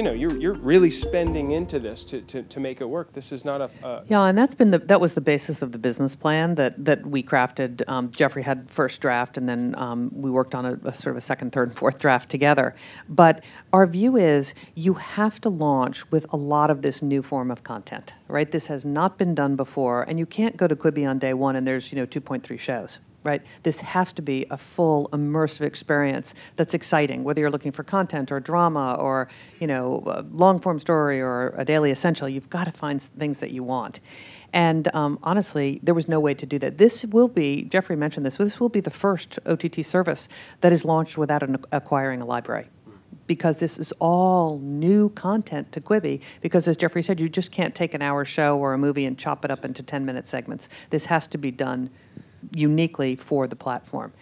you know you're you're really spending into this to, to, to make it work. This is not a, a yeah, and that's been the that was the basis of the business plan that that we crafted. Um, Jeffrey had first draft, and then um, we worked on a, a sort of a second, third, and fourth draft together. But our view is you have to launch with a lot of this new form of content, right? This has not been done before, and you can't go to Quibi on day one and there's you know 2.3 shows right? This has to be a full immersive experience that's exciting, whether you're looking for content or drama or, you know, a long form story or a daily essential, you've got to find things that you want. And um, honestly, there was no way to do that. This will be, Jeffrey mentioned this, this will be the first OTT service that is launched without an, acquiring a library. Because this is all new content to Quibi, because as Jeffrey said, you just can't take an hour show or a movie and chop it up into 10 minute segments. This has to be done uniquely for the platform.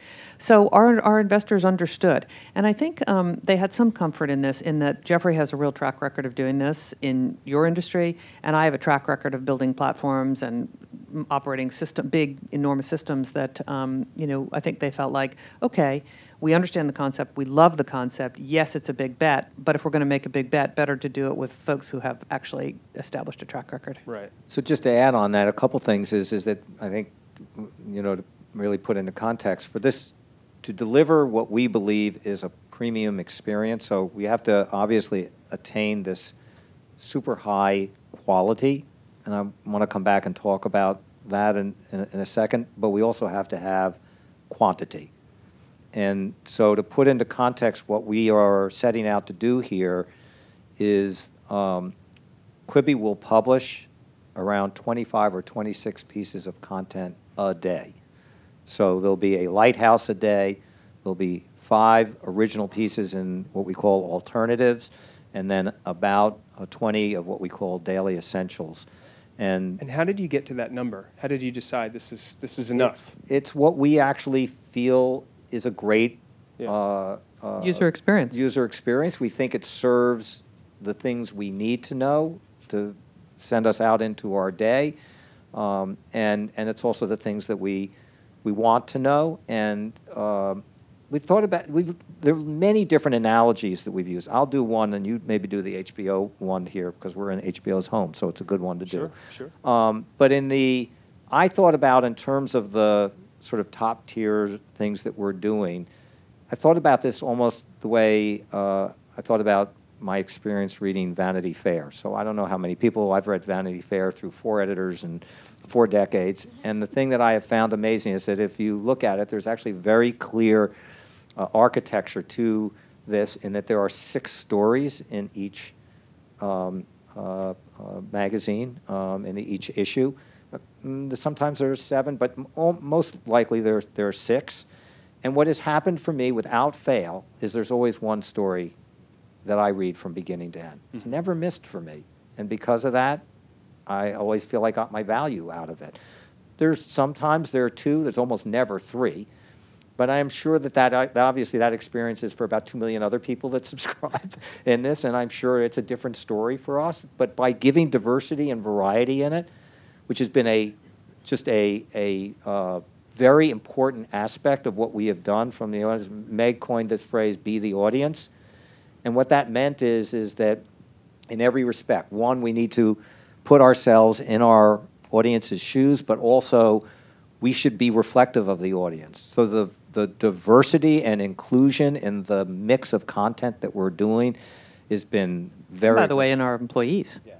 So our, our investors understood. And I think um, they had some comfort in this, in that Jeffrey has a real track record of doing this in your industry, and I have a track record of building platforms and operating system, big, enormous systems that, um, you know, I think they felt like, okay, we understand the concept, we love the concept, yes, it's a big bet, but if we're going to make a big bet, better to do it with folks who have actually established a track record. Right. So just to add on that, a couple things is, is that I think you know, to really put into context, for this to deliver what we believe is a premium experience, so we have to obviously attain this super high quality, and I want to come back and talk about that in, in, in a second, but we also have to have quantity. And so to put into context what we are setting out to do here is um, Quibi will publish around 25 or 26 pieces of content a day. So there'll be a lighthouse a day, there'll be five original pieces in what we call alternatives, and then about 20 of what we call daily essentials. And, and how did you get to that number? How did you decide this is, this is enough? It, it's what we actually feel is a great yeah. uh, uh, user experience. User experience. We think it serves the things we need to know to send us out into our day. Um, and, and it's also the things that we, we want to know. And uh, we've thought about, we've, there are many different analogies that we've used. I'll do one and you maybe do the HBO one here because we're in HBO's home, so it's a good one to sure, do. Sure, sure. Um, but in the, I thought about in terms of the sort of top tier things that we're doing, I thought about this almost the way uh, I thought about my experience reading Vanity Fair. So I don't know how many people I've read Vanity Fair through four editors and four decades. And the thing that I have found amazing is that if you look at it, there's actually very clear uh, architecture to this, in that there are six stories in each um, uh, uh, magazine, um, in each issue. Mm, sometimes there are seven, but most likely there, there are six. And what has happened for me without fail is there's always one story that I read from beginning to end. It's mm-hmm. never missed for me. And because of that, I always feel I got my value out of it. There's sometimes there are two, there's almost never three. But I am sure that, that obviously that experience is for about 2 million other people that subscribe in this, and I'm sure it's a different story for us. But by giving diversity and variety in it, which has been a just a, a uh, very important aspect of what we have done from the audience, Meg coined this phrase, be the audience and what that meant is, is that in every respect, one, we need to put ourselves in our audience's shoes, but also we should be reflective of the audience. So the, the diversity and inclusion and the mix of content that we're doing has been very. By the way, in our employees. Yeah.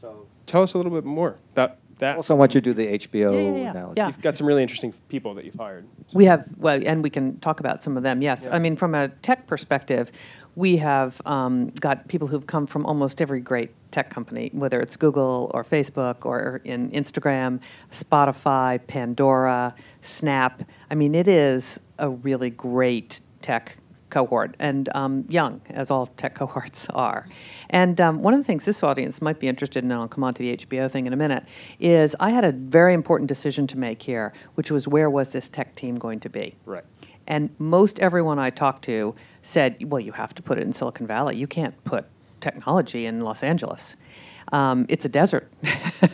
So tell us a little bit more about that also, I want you to do the HBO yeah, yeah, yeah. yeah. You've got some really interesting people that you've hired. So. We have, well, and we can talk about some of them. Yes, I mean, from a tech perspective, we have um, got people who've come from almost every great tech company, whether it's Google or Facebook or in Instagram, Spotify, Pandora, Snap. I mean, it is a really great tech cohort and um, young, as all tech cohorts are. And um, one of the things this audience might be interested in, and I'll come on to the HBO thing in a minute, is I had a very important decision to make here, which was where was this tech team going to be? Right. And most everyone I talked to said, well, you have to put it in Silicon Valley. You can't put technology in Los Angeles um, it's a desert.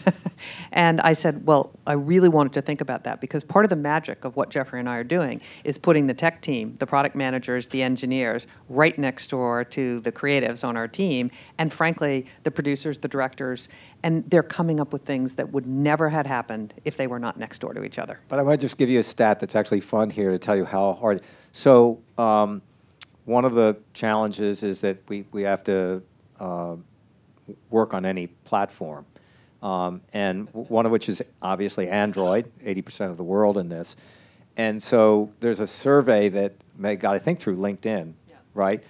and I said, well, I really wanted to think about that because part of the magic of what Jeffrey and I are doing is putting the tech team, the product managers, the engineers, right next door to the creatives on our team, and frankly, the producers, the directors, and they're coming up with things that would never had happened if they were not next door to each other. But I want to just give you a stat that's actually fun here to tell you how hard. So um, one of the challenges is that we, we have to uh, work on any platform. Um, and one of which is obviously Android, 80% of the world in this. And so there's a survey that got, I think, through LinkedIn, yeah. right?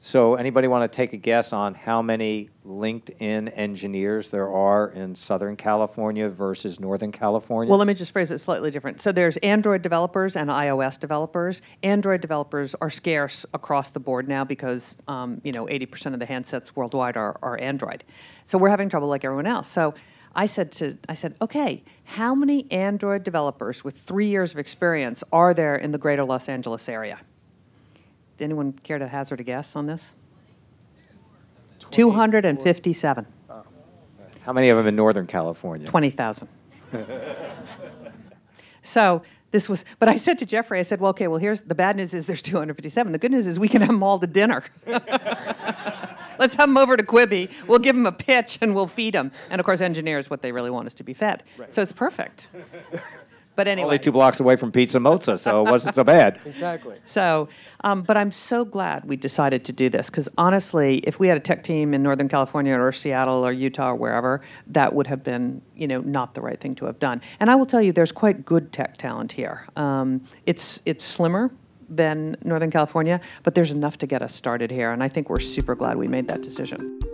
So anybody want to take a guess on how many LinkedIn engineers there are in Southern California versus Northern California? Well, let me just phrase it slightly different. So there's Android developers and iOS developers. Android developers are scarce across the board now because um, you know 80% of the handsets worldwide are, are Android. So we're having trouble like everyone else. So I said to I said, okay, how many Android developers with three years of experience are there in the greater Los Angeles area? anyone care to hazard a guess on this? 257. How many of them in Northern California? 20,000. so this was, but I said to Jeffrey, I said, well, okay, well, here's the bad news is there's 257. The good news is we can have them all to dinner. Let's have them over to Quibby. We'll give them a pitch and we'll feed them. And of course, engineers, what they really want is to be fed. Right. So it's perfect. But anyway, only two blocks away from Pizza Mozza, so it wasn't so bad. Exactly. So, um, but I'm so glad we decided to do this because honestly, if we had a tech team in Northern California or Seattle or Utah or wherever, that would have been you know not the right thing to have done. And I will tell you, there's quite good tech talent here. Um, it's it's slimmer than Northern California, but there's enough to get us started here, and I think we're super glad we made that decision.